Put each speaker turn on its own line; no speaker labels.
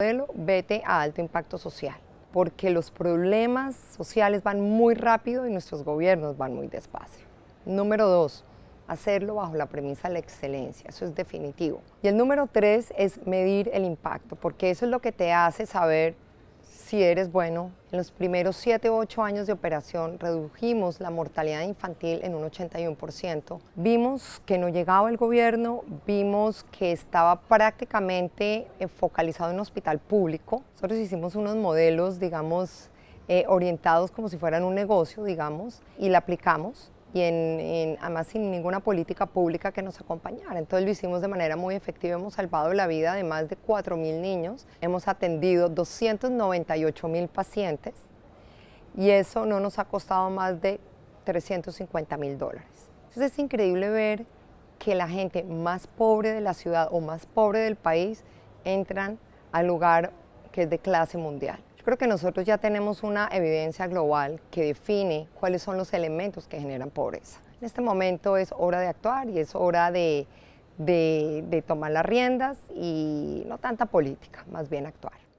modelo, vete a alto impacto social, porque los problemas sociales van muy rápido y nuestros gobiernos van muy despacio. Número dos, hacerlo bajo la premisa de la excelencia, eso es definitivo. Y el número tres es medir el impacto, porque eso es lo que te hace saber si eres bueno, en los primeros 7 u 8 años de operación redujimos la mortalidad infantil en un 81%. Vimos que no llegaba el gobierno, vimos que estaba prácticamente eh, focalizado en un hospital público. Nosotros hicimos unos modelos, digamos, eh, orientados como si fueran un negocio, digamos, y la aplicamos y en, además sin ninguna política pública que nos acompañara. Entonces lo hicimos de manera muy efectiva, hemos salvado la vida de más de 4.000 niños, hemos atendido 298.000 pacientes y eso no nos ha costado más de 350 mil dólares. es increíble ver que la gente más pobre de la ciudad o más pobre del país entran al lugar que es de clase mundial creo que nosotros ya tenemos una evidencia global que define cuáles son los elementos que generan pobreza. En este momento es hora de actuar y es hora de, de tomar las riendas y no tanta política, más bien actuar.